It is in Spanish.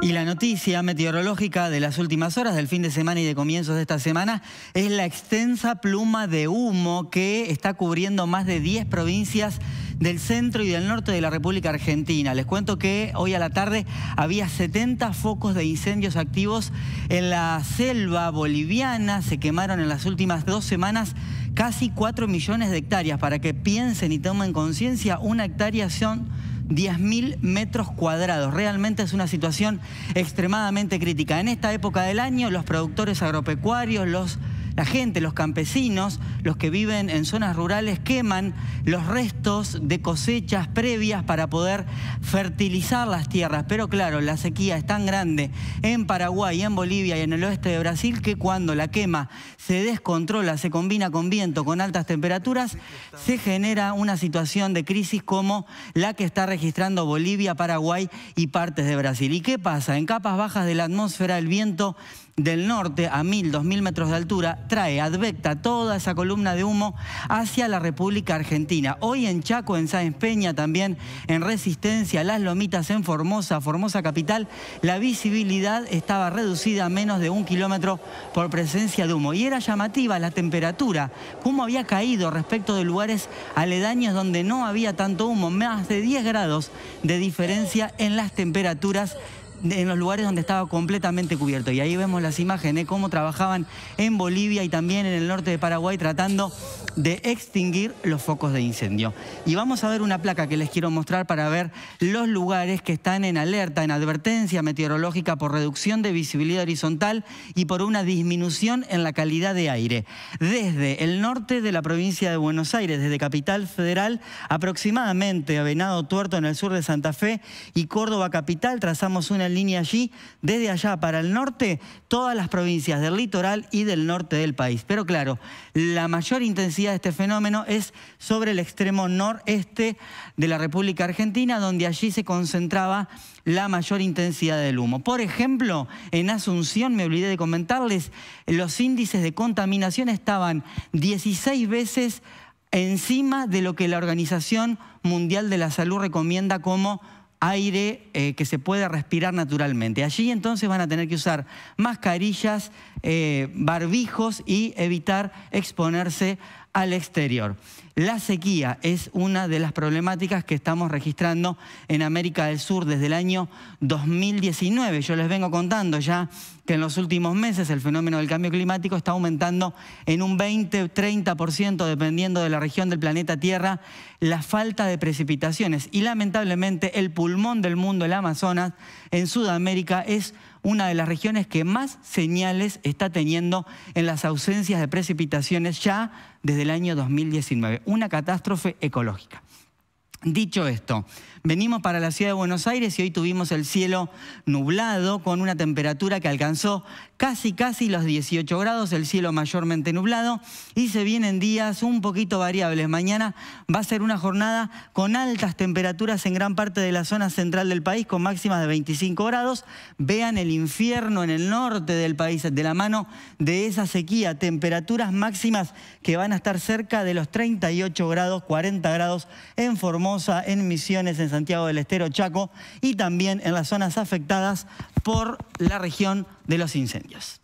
Y la noticia meteorológica de las últimas horas del fin de semana y de comienzos de esta semana es la extensa pluma de humo que está cubriendo más de 10 provincias del centro y del norte de la República Argentina. Les cuento que hoy a la tarde había 70 focos de incendios activos en la selva boliviana. Se quemaron en las últimas dos semanas casi 4 millones de hectáreas. Para que piensen y tomen conciencia, una hectárea son 10.000 metros cuadrados. Realmente es una situación extremadamente crítica. En esta época del año, los productores agropecuarios, los la gente, los campesinos, los que viven en zonas rurales, queman los restos de cosechas previas para poder fertilizar las tierras. Pero claro, la sequía es tan grande en Paraguay, en Bolivia y en el oeste de Brasil que cuando la quema se descontrola, se combina con viento, con altas temperaturas, se genera una situación de crisis como la que está registrando Bolivia, Paraguay y partes de Brasil. ¿Y qué pasa? En capas bajas de la atmósfera el viento del norte a 1.000, 2.000 metros de altura, trae, advecta toda esa columna de humo hacia la República Argentina. Hoy en Chaco, en Sáenz Peña también, en Resistencia, Las Lomitas, en Formosa, Formosa Capital, la visibilidad estaba reducida a menos de un kilómetro por presencia de humo. Y era llamativa la temperatura, cómo había caído respecto de lugares aledaños donde no había tanto humo, más de 10 grados de diferencia en las temperaturas en los lugares donde estaba completamente cubierto. Y ahí vemos las imágenes, de ¿eh? cómo trabajaban en Bolivia y también en el norte de Paraguay tratando de extinguir los focos de incendio. Y vamos a ver una placa que les quiero mostrar para ver los lugares que están en alerta, en advertencia meteorológica por reducción de visibilidad horizontal y por una disminución en la calidad de aire. Desde el norte de la provincia de Buenos Aires, desde Capital Federal, aproximadamente a Venado Tuerto en el sur de Santa Fe y Córdoba Capital, trazamos una línea allí, desde allá para el norte, todas las provincias del litoral y del norte del país. Pero claro, la mayor intensidad de este fenómeno es sobre el extremo noreste de la República Argentina, donde allí se concentraba la mayor intensidad del humo. Por ejemplo, en Asunción, me olvidé de comentarles, los índices de contaminación estaban 16 veces encima de lo que la Organización Mundial de la Salud recomienda como aire eh, que se pueda respirar naturalmente. Allí entonces van a tener que usar mascarillas, eh, barbijos y evitar exponerse al exterior. La sequía es una de las problemáticas que estamos registrando en América del Sur desde el año 2019. Yo les vengo contando ya que en los últimos meses el fenómeno del cambio climático está aumentando en un 20-30%, dependiendo de la región del planeta Tierra, la falta de precipitaciones y lamentablemente el pulmón pulmón del mundo, el Amazonas, en Sudamérica, es una de las regiones que más señales está teniendo en las ausencias de precipitaciones ya desde el año 2019. Una catástrofe ecológica. Dicho esto, venimos para la ciudad de Buenos Aires y hoy tuvimos el cielo nublado con una temperatura que alcanzó casi casi los 18 grados, el cielo mayormente nublado y se vienen días un poquito variables. Mañana va a ser una jornada con altas temperaturas en gran parte de la zona central del país, con máximas de 25 grados. Vean el infierno en el norte del país de la mano de esa sequía, temperaturas máximas que van a estar cerca de los 38 grados, 40 grados en Formosa, en Misiones, en Santiago del Estero, Chaco y también en las zonas afectadas por la región de los incendios.